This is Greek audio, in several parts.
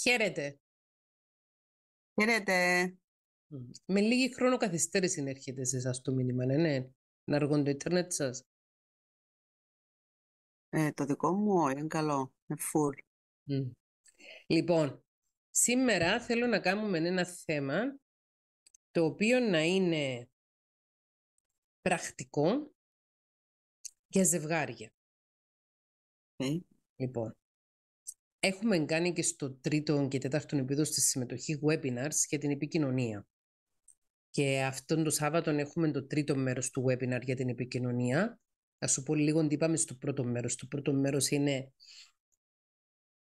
Χαίρετε. Χαίρετε. Με λίγη χρόνο καθυστέρηση έρχεται σε εσάς το μήνυμα, ναι, ναι. Να αργούν το ίντερνετ σας. Ε, το δικό μου, είναι καλό. Είναι full. Λοιπόν, σήμερα θέλω να κάνουμε ένα θέμα το οποίο να είναι πρακτικό για ζευγάρια. Λοιπόν, Έχουμε κάνει και στο τρίτο και τέταρτο επίπεδο τη συμμετοχή webinars για την επικοινωνία. Και αυτόν το Σάββατο έχουμε το τρίτο μέρος του webinar για την επικοινωνία. Θα σου πω λίγο τι είπαμε στο πρώτο μέρος. Το πρώτο μέρος είναι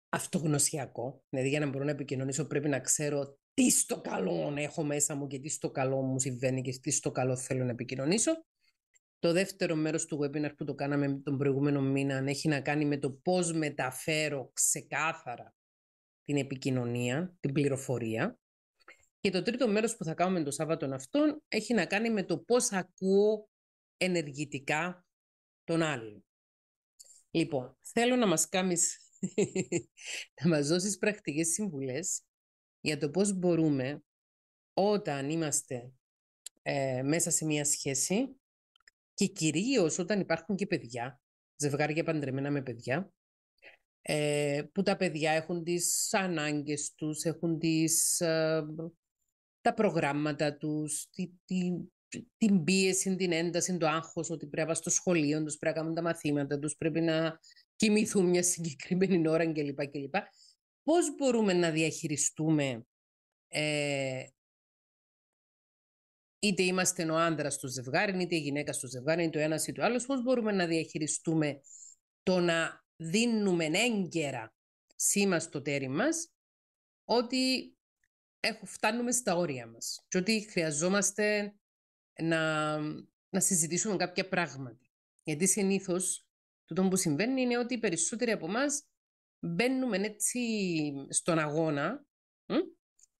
αυτογνωσιακό. Δηλαδή για να μπορώ να επικοινωνήσω πρέπει να ξέρω τι στο καλό έχω μέσα μου και τι στο καλό μου συμβαίνει και τι στο καλό θέλω να επικοινωνήσω. Το δεύτερο μέρος του webinar που το κάναμε τον προηγούμενο μήνα έχει να κάνει με το πώς μεταφέρω ξεκάθαρα την επικοινωνία, την πληροφορία. Και το τρίτο μέρος που θα κάνουμε το Σάββατο αυτόν έχει να κάνει με το πώς ακούω ενεργητικά τον άλλον. Λοιπόν, θέλω να μας κάνεις, να μας δώσεις πρακτικές συμβουλές για το πώς μπορούμε όταν είμαστε ε, μέσα σε μια σχέση και κυρίως όταν υπάρχουν και παιδιά, ζευγάρια παντρεμένα με παιδιά, ε, που τα παιδιά έχουν τις ανάγκες τους, έχουν τις, ε, τα προγράμματα τους, τη, τη, την πίεση, την ένταση, το άγχος ότι πρέπει να στο σχολείο τους, πρέπει να κάνουν τα μαθήματα τους, πρέπει να κοιμηθούν μια συγκεκριμένη ώρα κλπ. κλπ. Πώς μπορούμε να διαχειριστούμε ε, είτε είμαστε ο άντρας στο ζευγάρι, είτε η γυναίκα στο ζευγάρι, είτε ο ένας ή το άλλος, πώς μπορούμε να διαχειριστούμε το να δίνουμε έγκαιρα σήμα στο τέρι μας ότι έχω, φτάνουμε στα όρια μας και ότι χρειαζόμαστε να, να συζητήσουμε κάποια πράγματα. Γιατί συνήθως το που συμβαίνει είναι ότι οι περισσότεροι από εμάς μπαίνουμε έτσι στον αγώνα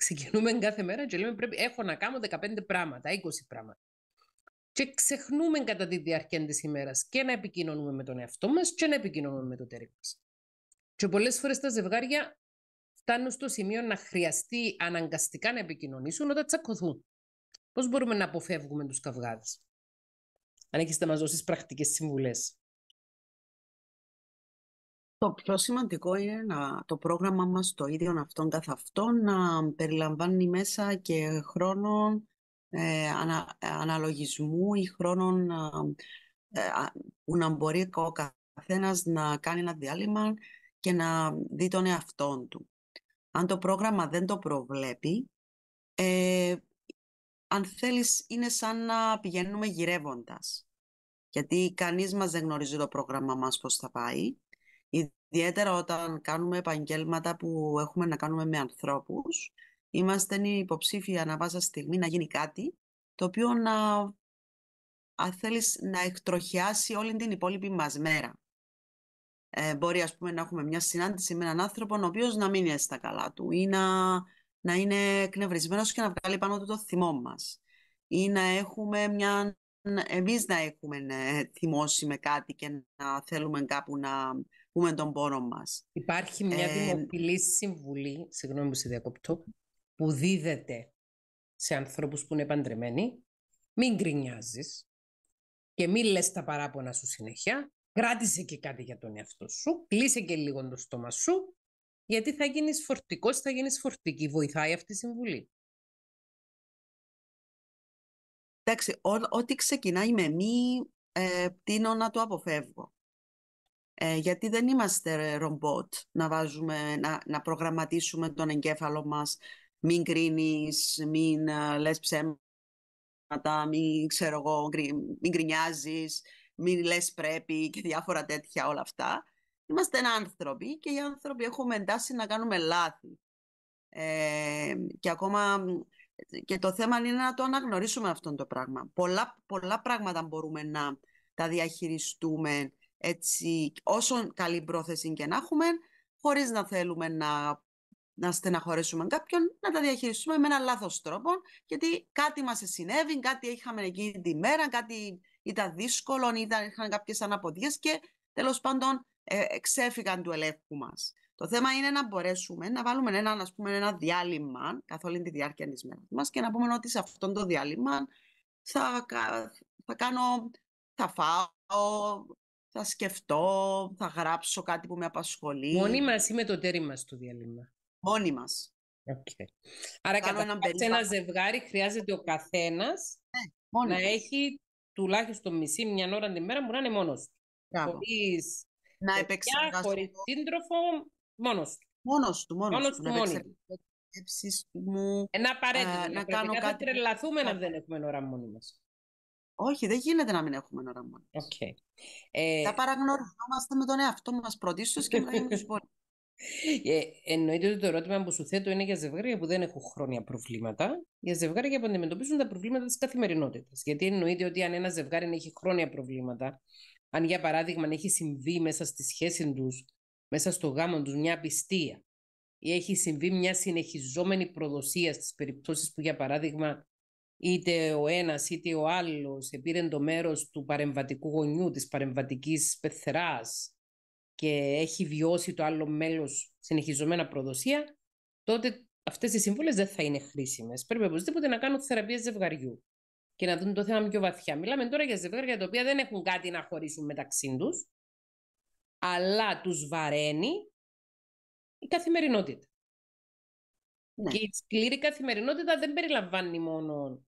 ξεκινούμε κάθε μέρα και λέμε πρέπει έχω να κάνω 15 πράγματα, 20 πράγματα. Και ξεχνούμε κατά τη διάρκεια της ημέρας και να επικοινωνούμε με τον εαυτό μας και να επικοινωνούμε με το τέρι μας. Και πολλές φορές τα ζευγάρια φτάνουν στο σημείο να χρειαστεί αναγκαστικά να επικοινωνήσουν όταν τσακωθούν. Πώς μπορούμε να αποφεύγουμε τους καυγάδες, Αν έχετε μας δώσεις πρακτικές συμβουλές. Το πιο σημαντικό είναι να, το πρόγραμμα μας το ίδιο αυτόν καθ' αυτόν να περιλαμβάνει μέσα και χρόνο ε, αναλογισμού ή χρόνων ε, ε που να μπορεί ο καθένας να κάνει ένα διάλειμμα και να δει τον εαυτόν του. Αν το πρόγραμμα δεν το προβλέπει, ε, αν θέλεις είναι σαν να πηγαίνουμε γυρεύοντας. Γιατί κανείς μας δεν γνωρίζει το πρόγραμμα μας πώς θα πάει Ιδιαίτερα όταν κάνουμε επαγγέλματα που έχουμε να κάνουμε με ανθρώπους, είμαστε υποψήφοι ανά πάσα στιγμή να γίνει κάτι το οποίο να θέλεις, να εκτροχιάσει όλη την υπόλοιπη μας μέρα. Ε, μπορεί ας πούμε να έχουμε μια συνάντηση με έναν άνθρωπο ο οποίος να μην είναι στα καλά του ή να, να είναι εκνευρισμένος και να βγάλει πάνω του το θυμό μας ή να έχουμε μια εμείς να έχουμε ε, θυμώσει με κάτι και να θέλουμε κάπου να πούμε τον μας. Υπάρχει μια ε, δημοφιλή συμβουλή, συγγνώμη που σε διακοπτώ, που δίδεται σε ανθρώπους που είναι παντρεμένοι. Μην γκρινιάζεις και μην λες τα παράπονα σου συνέχεια. Κράτησε και κάτι για τον εαυτό σου. Κλείσε και λίγο το στόμα σου. Γιατί θα γίνεις φορτικός, θα γίνεις φορτική. Βοηθάει αυτή η συμβουλή. Εντάξει, ό,τι ξεκινάει με μη, ε, τίνω να το αποφεύγω. Ε, γιατί δεν είμαστε ρομπότ να, βάζουμε, να, να προγραμματίσουμε τον εγκέφαλο μας μην κρίνεις, μην uh, λες ψέματα, μην, ξέρω εγώ, μην κρινιάζεις, μην λες πρέπει και διάφορα τέτοια όλα αυτά. Είμαστε άνθρωποι και οι άνθρωποι έχουμε εντάσει να κάνουμε λάθη. Ε, και ακόμα και το θέμα είναι να το αναγνωρίσουμε αυτό το πράγμα. Πολλά, πολλά πράγματα μπορούμε να τα διαχειριστούμε έτσι, όσο καλή πρόθεση και να έχουμε, χωρίς να θέλουμε να, να στεναχωρήσουμε κάποιον, να τα διαχειριστούμε με έναν λάθος τρόπο, γιατί κάτι μας συνέβη, κάτι είχαμε εκείνη τη μέρα, κάτι ήταν δύσκολο, ήταν, είχαν κάποιες αναποδιές και τέλος πάντων ε, εξέφυγαν του ελέγχου μας. Το θέμα είναι να μπορέσουμε να βάλουμε ένα, ας πούμε, ένα διάλειμμα καθ' όλη τη διάρκεια της μέρας μας και να πούμε ότι σε αυτό το διάλειμμα θα, θα κάνω, θα φάω, θα σκεφτώ, θα γράψω κάτι που με απασχολεί. Μόνοι μας ή με το τέρι μας το διαλύμα. Μόνοι μας. Okay. Άρα κατά ένα, ένα ζευγάρι χρειάζεται ο καθένας ναι, να έχει τουλάχιστον μισή μια ώρα την ημέρα που να είναι μόνος του. Χωρίς να επεξεργαστεί. χωρίς σύντροφο, μόνος του. Μόνος του, μόνος, του. Να του. μου, ε, να, κάνω κάτι. Θα τρελαθούμε αν δεν έχουμε ώρα μόνοι μας. Όχι, δεν γίνεται να μην έχουμε αναραμόνες. Okay. Ε... Τα παραγνωριζόμαστε με τον εαυτό μας πρωτίστως και να με τους πολίτε. Ε, εννοείται ότι το ερώτημα που σου θέτω είναι για ζευγάρια που δεν έχουν χρόνια προβλήματα, για ζευγάρια που αντιμετωπίζουν τα προβλήματα της καθημερινότητας. Γιατί εννοείται ότι αν ένα ζευγάρι έχει χρόνια προβλήματα, αν για παράδειγμα έχει συμβεί μέσα στη σχέση τους, μέσα στο γάμο τους, μια απιστία ή έχει συμβεί μια συνεχιζόμενη προδοσία στις περιπτώσεις που για παράδειγμα είτε ο ένας είτε ο άλλος επήρε το μέρος του παρεμβατικού γονιού, της παρεμβατικής πεθεράς και έχει βιώσει το άλλο μέλος συνεχιζομένα προδοσία, τότε αυτές οι σύμβολες δεν θα είναι χρήσιμες. Πρέπει οπωσδήποτε να κάνουν θεραπεία ζευγαριού και να δουν το θέμα πιο βαθιά. Μιλάμε τώρα για ζευγάρια τα οποία δεν έχουν κάτι να χωρίσουν μεταξύ τους, αλλά τους βαραίνει η καθημερινότητα. Ναι. Και η σκληρή καθημερινότητα δεν περιλαμβάνει μόνο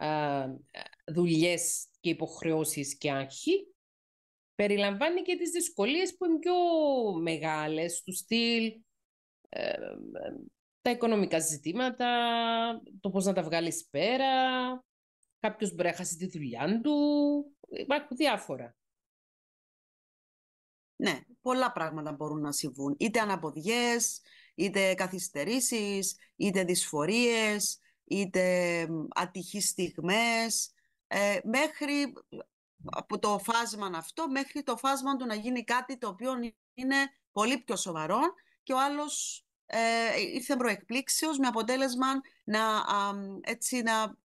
ε, δουλειές και υποχρεώσεις και άγχη, περιλαμβάνει και τις δυσκολίες που είναι πιο μεγάλες, του στυλ, ε, τα οικονομικά ζητήματα, το πώς να τα βγάλεις πέρα, κάποιος μπορεί να χάσει τη δουλειά του, υπάρχουν διάφορα. Ναι, πολλά πράγματα μπορούν να συμβούν. Είτε αναποδιές, είτε καθυστερήσεις, είτε δυσφορίες, είτε ατυχείς στιγμές, ε, μέχρι από το φάσμα αυτό μέχρι το φάσμα του να γίνει κάτι το οποίο είναι πολύ πιο σοβαρό και ο άλλος ε, ήρθε προεκπλήξεως με αποτέλεσμα να, έτσι, να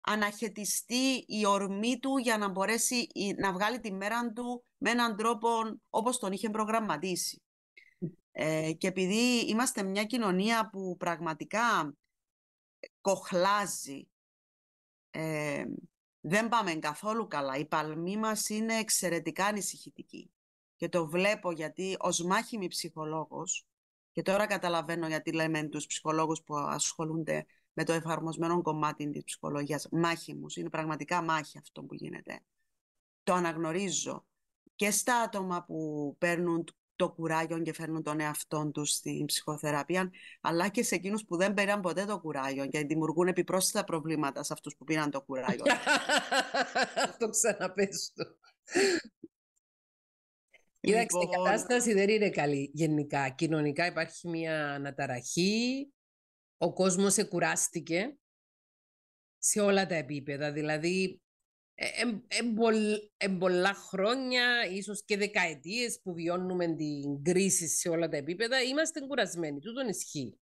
αναχαιτιστεί η ορμή του για να μπορέσει να βγάλει τη μέρα του με έναν τρόπο όπως τον είχε προγραμματίσει. Ε, και επειδή είμαστε μια κοινωνία που πραγματικά κοχλάζει. Ε, δεν πάμε καθόλου καλά. Η παλμή μας είναι εξαιρετικά ανησυχητική. Και το βλέπω γιατί ως μάχημη ψυχολόγος, και τώρα καταλαβαίνω γιατί λέμε τους ψυχολόγους που ασχολούνται με το εφαρμοσμένο κομμάτι της ψυχολογίας, μάχημους, είναι πραγματικά μάχη αυτό που γίνεται. Το αναγνωρίζω και στα άτομα που παίρνουν το κουράγιο και φέρνουν τον εαυτό τους στην ψυχοθεραπεία, αλλά και σε εκείνους που δεν πήραν ποτέ το κουράγιο και δημιουργούν επιπρόσθετα προβλήματα σε αυτούς που πήραν το κουράγιο. Αυτό ξαναπες το. Κοιτάξτε, η λοιπόν. κατάσταση δεν είναι καλή γενικά. Κοινωνικά υπάρχει μια αναταραχή, ο κόσμος εκουράστηκε σε όλα τα επίπεδα. Δηλαδή, ε, πολλά χρόνια, ίσως και δεκαετίες που βιώνουμε την κρίση σε όλα τα επίπεδα, είμαστε κουρασμένοι. Τούτον ισχύει.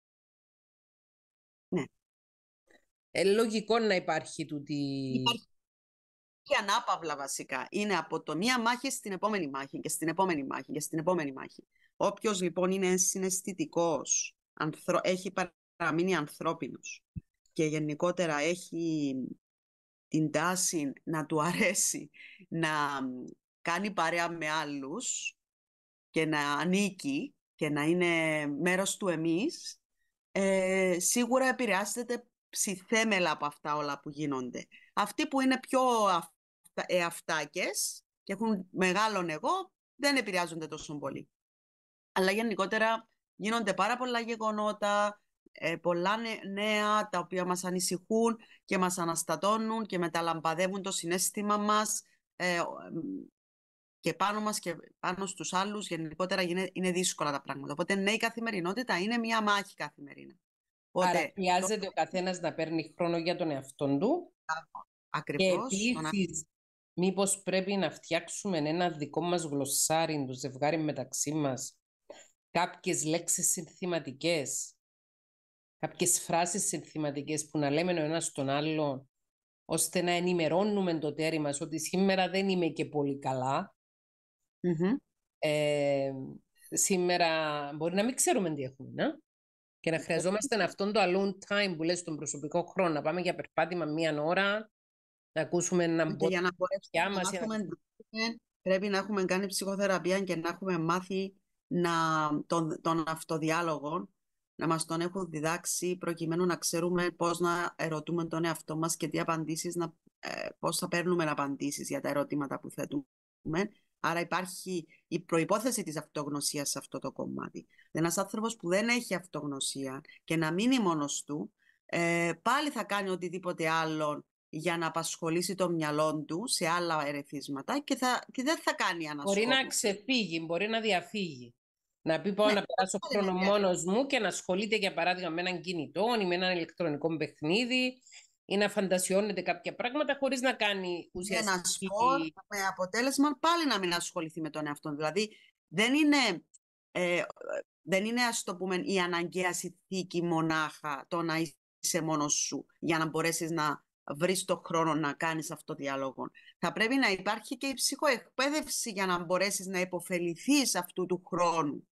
Ναι. Ε, λογικό να υπάρχει τούτη... Υπάρχει και ανάπαυλα βασικά. Είναι από το μία μάχη στην επόμενη μάχη και στην επόμενη μάχη και στην επόμενη μάχη. Όποιος λοιπόν είναι συναισθητικός, ανθρω... έχει παραμείνει ανθρώπινος. και γενικότερα έχει την τάση να του αρέσει να κάνει παρέα με άλλους και να ανήκει και να είναι μέρος του εμείς, ε, σίγουρα επηρεάζεται ψιθέμελα από αυτά όλα που γίνονται. Αυτοί που είναι πιο εαυτάκες και έχουν μεγάλο εγώ, δεν επηρεάζονται τόσο πολύ. Αλλά γενικότερα γίνονται πάρα πολλά γεγονότα, ε, πολλά νέα τα οποία μας ανησυχούν και μας αναστατώνουν και μεταλαμπαδεύουν το συνέστημα μας ε, και πάνω μας και πάνω στους άλλους. Γενικότερα είναι δύσκολα τα πράγματα. Οπότε ναι, η καθημερινότητα είναι μια μάχη καθημερινά. Άρα χρειάζεται το... ο καθένας να παίρνει χρόνο για τον εαυτό του. Ακριβώς. Και επίσης, μήπως πρέπει να φτιάξουμε ένα δικό μας γλωσσάρι, το ζευγάρι μεταξύ μας, κάποιες λέξεις συνθηματικές Κάποιες φράσεις συνθηματικές που να λέμε ο ένας τον άλλο, ώστε να ενημερώνουμε το τέρι μας ότι σήμερα δεν είμαι και πολύ Ε, σήμερα μπορεί να μην ξέρουμε τι έχουμε, να? Και να χρειαζόμαστε αυτόν το alone time που λες στον προσωπικό χρόνο. Να πάμε για περπάτημα μία ώρα, να ακούσουμε ένα πόδι. Για να μπορέσουμε να μάθουμε, πρέπει να έχουμε κάνει ψυχοθεραπεία και να έχουμε μάθει να... τον, τον αυτοδιάλογο να μας τον έχουν διδάξει προκειμένου να ξέρουμε πώς να ερωτούμε τον εαυτό μας και τι απαντήσεις, να, ε, πώς θα παίρνουμε απαντήσεις για τα ερωτήματα που θέτουμε. Άρα υπάρχει η προϋπόθεση της αυτογνωσίας σε αυτό το κομμάτι. Ένας άνθρωπος που δεν έχει αυτογνωσία και να μείνει μόνος του, ε, πάλι θα κάνει οτιδήποτε άλλο για να απασχολήσει το μυαλό του σε άλλα ερεθίσματα και, θα, και δεν θα κάνει ανασχόληση. Μπορεί να ξεφύγει, μπορεί να διαφύγει. Να πει πω ναι, να περάσω χρόνο μόνο μου και να ασχολείται για παράδειγμα με έναν κινητό ή με έναν ηλεκτρονικό παιχνίδι ή να φαντασιώνεται κάποια πράγματα χωρίς να κάνει ουσιαστική... Ένα σπορ με αποτέλεσμα πάλι να μην ασχοληθεί με τον εαυτό. Δηλαδή δεν είναι, ε, δεν είναι ας το πούμε η αναγκαία συνθήκη μονάχα το να είσαι μόνος σου για να μπορέσεις να βρεις το χρόνο να κάνεις αυτό το διάλογο. Θα πρέπει να υπάρχει και η ψυχοεκπαίδευση για να μπορέσεις να υποφεληθείς αυτού του χρόνου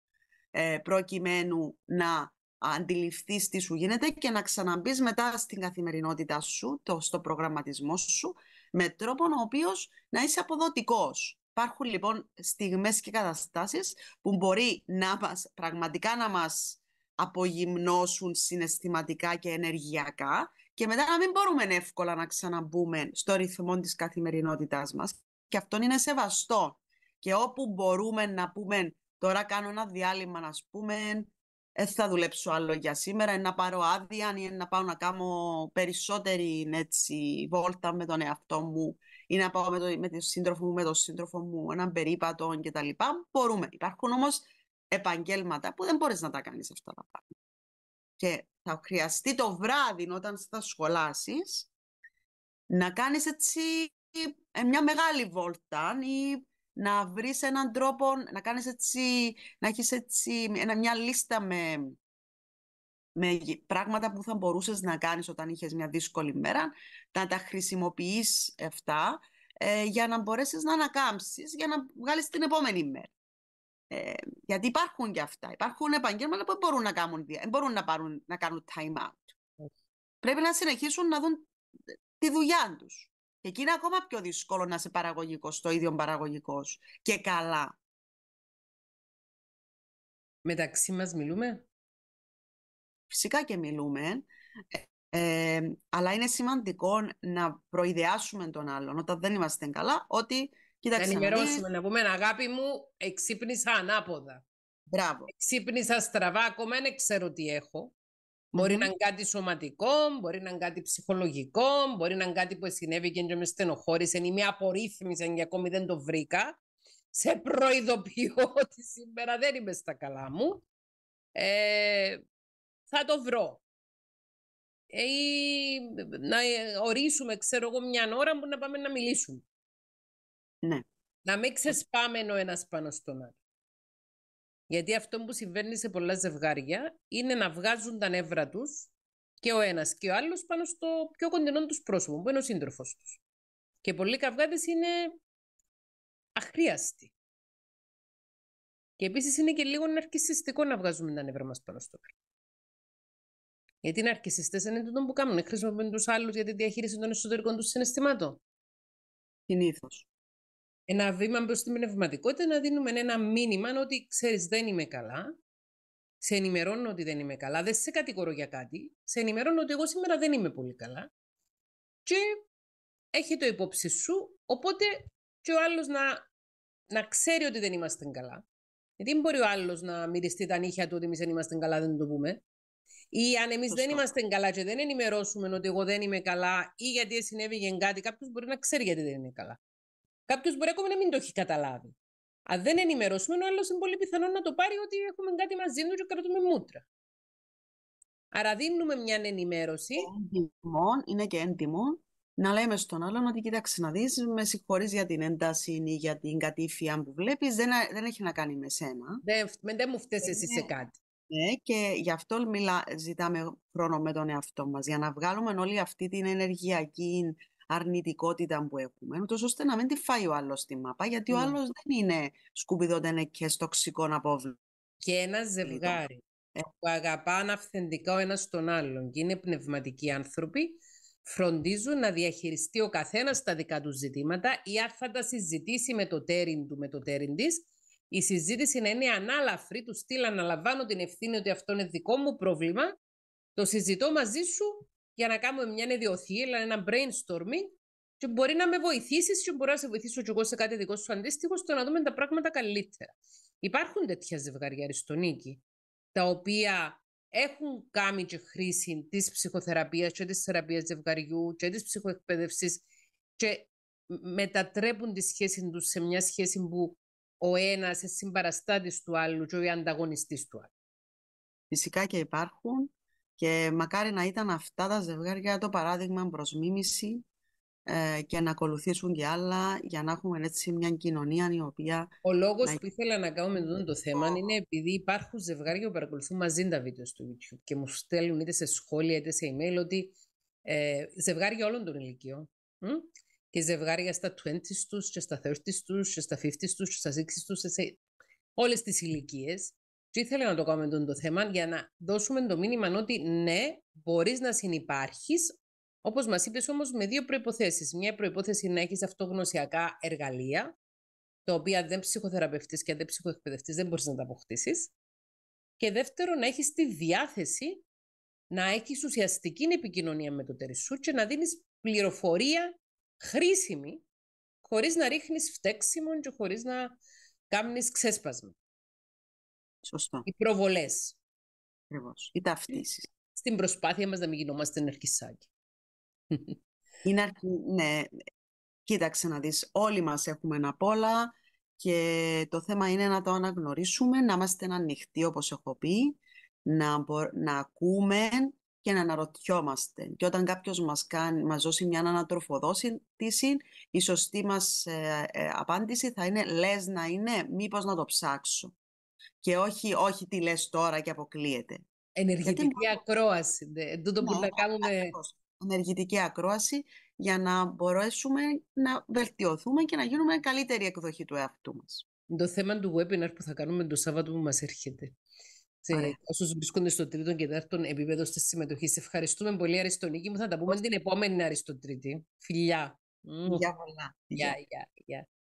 ε, προκειμένου να αντιληφθείς τι σου γίνεται και να ξαναμπείς μετά στην καθημερινότητά σου, το, στο προγραμματισμό σου, με τρόπο ο οποίος να είσαι αποδοτικός. Υπάρχουν λοιπόν στιγμές και καταστάσεις που μπορεί να μας, πραγματικά να μας απογυμνώσουν συναισθηματικά και ενεργειακά και μετά να μην μπορούμε εύκολα να ξαναμπούμε στο ρυθμό της καθημερινότητάς μας. Και αυτό είναι σεβαστό. Και όπου μπορούμε να πούμε Τώρα κάνω ένα διάλειμμα, να πούμε, ε, θα δουλέψω άλλο για σήμερα, να πάρω άδεια ή να πάω να κάνω περισσότερη έτσι, βόλτα με τον εαυτό μου ή να πάω με, το, τον σύντροφο μου, με τον σύντροφο μου, έναν περίπατο κτλ. Μπορούμε. Υπάρχουν όμως επαγγέλματα που δεν μπορείς να τα κάνεις αυτά τα πράγματα. Και θα χρειαστεί το βράδυ όταν θα σχολάσεις να κάνεις έτσι ε, μια μεγάλη βόλτα ή να βρεις έναν τρόπο, να κάνεις έτσι, να έχεις έτσι μια λίστα με, με πράγματα που θα μπορούσες να κάνεις όταν είχες μια δύσκολη μέρα, να τα χρησιμοποιείς αυτά, ε, για να μπορέσεις να ανακάμψεις, για να βγάλεις την επόμενη μέρα. Ε, γιατί υπάρχουν και αυτά. Υπάρχουν επαγγέλματα που μπορούν να κάνουν, μπορούν να, πάρουν, να κάνουν time out. Πρέπει να συνεχίσουν να δουν ε, τη δουλειά τους. Εκεί είναι ακόμα πιο δύσκολο να είσαι παραγωγικός, το ίδιο παραγωγικός και καλά. Μεταξύ μας μιλούμε? Φυσικά και μιλούμε. Ε, ε, αλλά είναι σημαντικό να προειδεάσουμε τον άλλον όταν δεν είμαστε καλά, ότι κοίταξε. Να ενημερώσουμε, να πούμε αγάπη μου, εξύπνησα ανάποδα. Μπράβο. Εξύπνησα στραβά, ακόμα δεν ξέρω τι έχω μπορει να είναι κάτι σωματικό, μπορεί να είναι κάτι ψυχολογικό, μπορεί να είναι κάτι που συνέβη και με στενοχώρησε ή με απορρίθμισε και ακόμη δεν το βρήκα. Σε προειδοποιώ ότι σήμερα δεν είμαι στα καλά μου. Ε, θα το βρω. Ε, ή να ε, ορίσουμε, ξέρω εγώ, μια ώρα που να πάμε να μιλήσουμε. Ναι. Να μην ξεσπάμε ένας πάνω στον άλλο. Γιατί αυτό που συμβαίνει σε πολλά ζευγάρια είναι να βγάζουν τα νεύρα τους και ο ένας και ο άλλος πάνω στο πιο κοντινό τους πρόσωπο, που είναι ο σύντροφος τους. Και πολλοί καυγάδε είναι αχρίαστοι. Και επίσης είναι και λίγο ναρκιστικό να βγάζουμε τα νεύρα μας πάνω στο άλλο. Γιατί είναι αρκεσιστέ, είναι το που κάνουν. Χρησιμοποιούν τους άλλους για τη διαχείριση των εσωτερικών τους συναισθημάτων. Συνήθως ένα βήμα προς την πνευματικότητα να δίνουμε ένα μήνυμα ότι ξέρεις δεν είμαι καλά, σε ενημερώνω ότι δεν είμαι καλά, δεν σε κατηγορώ για κάτι, σε ενημερώνω ότι εγώ σήμερα δεν είμαι πολύ καλά και έχει το υπόψη σου, οπότε και ο άλλος να, να ξέρει ότι δεν είμαστε καλά. Γιατί δεν μπορεί ο άλλος να μυριστεί τα νύχια του ότι εμείς δεν είμαστε καλά, δεν το πούμε. Ή αν εμείς δεν είμαστε καλά και δεν ενημερώσουμε ότι εγώ δεν είμαι καλά, ή γιατί συνέβη κάτι, κάποιος μπορεί να ξέρει γιατί δεν είναι καλά. Κάποιος μπορεί ακόμα να μην το έχει καταλάβει. Αν δεν ενημερώσουμε, ο άλλος είναι πολύ πιθανό να το πάρει ότι έχουμε κάτι μαζί του και κρατούμε μούτρα. Άρα δίνουμε μια ενημέρωση. Έντιμο, είναι και έντιμο να λέμε στον άλλον ότι κοίταξε να δεις, με συγχωρείς για την ένταση ή για την κατήφια που βλέπεις, δεν, δεν έχει να κάνει με σένα. Δεν, δεν μου φταίσαι εσύ σε ε, κάτι. Ναι, και γι' αυτό μιλά, ζητάμε χρόνο με τον εαυτό μας, για να βγάλουμε όλη αυτή την ενεργειακή αρνητικότητα που έχουμε, ούτως ώστε να μην τη φάει ο άλλος τη μάπα, γιατί ο ναι. άλλος δεν είναι στοξικό να απόβλημα. Και ένα ζευγάρι ε. που αγαπάνε αυθεντικά ο ένας τον άλλον και είναι πνευματικοί άνθρωποι, φροντίζουν να διαχειριστεί ο καθένας τα δικά του ζητήματα ή αν θα τα συζητήσει με το τέριν του, με το τέριν της. η συζήτηση να είναι ανάλαφρη, τους να λαμβάνω την ευθύνη ότι αυτό είναι δικό μου πρόβλημα, το συζητώ μαζί σου για να κάνουμε μια ιδιοθήλα, δηλαδή ένα brainstorming και μπορεί να με βοηθήσεις και μπορεί να σε βοηθήσω κι εγώ σε κάτι δικό σου αντίστοιχο στο να δούμε τα πράγματα καλύτερα. Υπάρχουν τέτοια ζευγάρια αριστονίκη, τα οποία έχουν κάνει και χρήση της ψυχοθεραπείας και της θεραπείας ζευγαριού και της ψυχοεκπαίδευσης, και μετατρέπουν τη σχέση τους σε μια σχέση που ο ένας είναι συμπαραστάτης του άλλου και ο ανταγωνιστής του άλλου. Φυσικά και υπάρχουν και μακάρι να ήταν αυτά τα ζευγάρια το παράδειγμα προς μίμηση ε, και να ακολουθήσουν και άλλα για να έχουμε έτσι μια κοινωνία η οποία... Ο λόγος να... που ήθελα να κάνω με το θέμα είναι επειδή υπάρχουν ζευγάρια που παρακολουθούν μαζί τα βίντεο στο YouTube και μου στέλνουν είτε σε σχόλια είτε σε email ότι ε, ζευγάρια όλων των ηλικιών και ζευγάρια στα 20 τους και στα 30 τους, και στα 50 τους, και στα 60 τους, σε όλες τις ηλικίες και ήθελα να το κάνουμε τον το θέμα για να δώσουμε το μήνυμα ότι ναι, μπορείς να συνεπάρχεις. Όπως μας είπες όμως, με δύο προποθέσει. Μια προπόθεση να έχεις αυτογνωσιακά εργαλεία, τα οποία δεν ψυχοθεραπευτή και δεν ψυχοεκπαιδευτή δεν μπορείς να τα αποκτήσεις. Και δεύτερο, να έχεις τη διάθεση να έχεις ουσιαστική επικοινωνία με το τέρι και να δίνεις πληροφορία χρήσιμη, χωρίς να ρίχνεις φταίξιμον και χωρίς να κάνεις ξέσπασμα. Σωστό. Οι προβολές. Ακριβώς. Οι ταυτίσεις. Στην προσπάθεια μας να μην γινόμαστε ναρκισσάκι. Είναι Ναι. Κοίταξε να δεις, όλοι μας έχουμε ένα πόλα και το θέμα είναι να το αναγνωρίσουμε, να είμαστε ανοιχτοί όπως έχω πει, να, να ακούμε και να αναρωτιόμαστε. Και όταν κάποιος μας, κάνει, μας δώσει μια ανατροφοδότηση, η σωστή μας ε, ε, απάντηση θα είναι λες να είναι, μήπως να το ψάξω και όχι, όχι τι λες τώρα και αποκλείεται. Ενεργητική ακρόαση, Δεν το που ναι, ναι, κάνουμε... Ενεργητική ακρόαση για να μπορέσουμε να βελτιωθούμε και να γίνουμε καλύτερη εκδοχή του εαυτού μας. Το θέμα του webinar που θα κάνουμε το Σάββατο που μας έρχεται. Όσους βρίσκονται στο τρίτο και τέταρτο επίπεδο τη συμμετοχή, ευχαριστούμε πολύ, Αριστονίκη μου. Θα τα πούμε την επόμενη Αριστοτρίτη. Φιλιά. Γεια γεια, γεια.